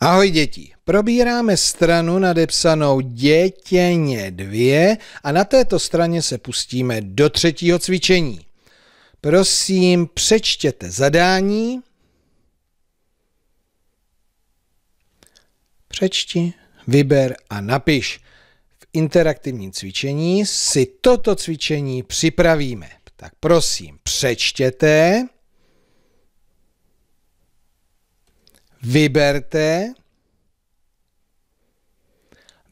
Ahoj děti, probíráme stranu nadepsanou dětěně 2 a na této straně se pustíme do třetího cvičení. Prosím, přečtěte zadání. Přečti, vyber a napiš. V interaktivním cvičení si toto cvičení připravíme. Tak prosím, přečtěte. Vyberte.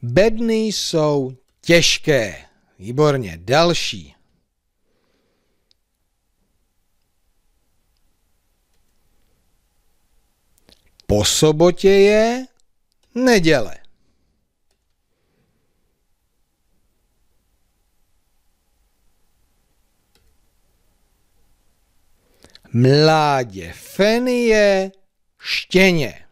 Bedny jsou těžké. Výborně. Další. Po sobotě je neděle. Mládě Fenie štěně.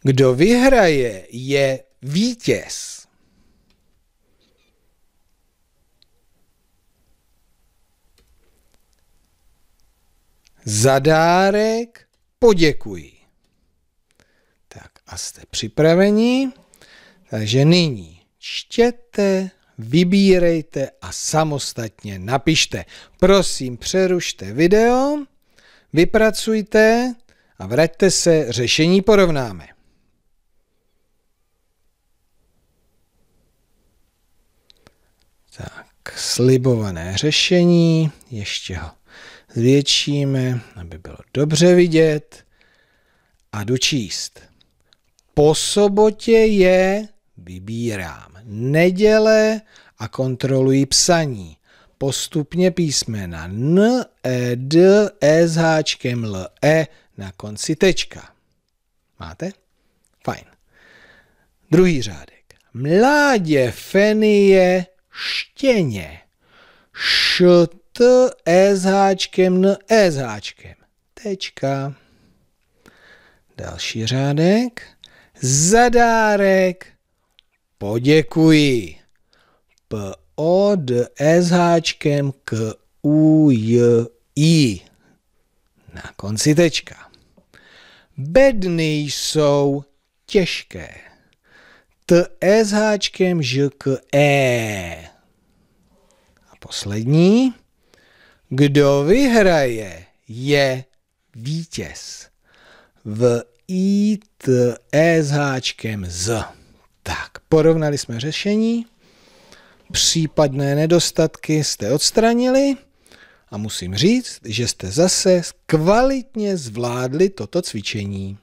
Kdo vyhraje, je vítěz. Za dárek poděkuji. Tak a jste připraveni? Takže nyní čtěte, vybírejte a samostatně napište. Prosím, přerušte video, vypracujte a vraťte se, řešení porovnáme. Tak, slibované řešení, ještě ho zvětšíme, aby bylo dobře vidět a dočíst. Po sobotě je Vybírám neděle a kontroluji psaní. Postupně písmena N, E, D, E s háčkem L, E na konci tečka. Máte? Fajn. Druhý řádek. Mládě fenie štěně. Š, T, E s háčkem, N, E s háčkem. Tečka. Další řádek. Zadárek Poděkuji. P O D S háčkem K U J I. Na konci tečka. Bedny jsou těžké. T S háčkem Ž K E. A poslední. Kdo vyhraje, je vítěz. V I T E s háčkem Z. Porovnali jsme řešení, případné nedostatky jste odstranili a musím říct, že jste zase kvalitně zvládli toto cvičení.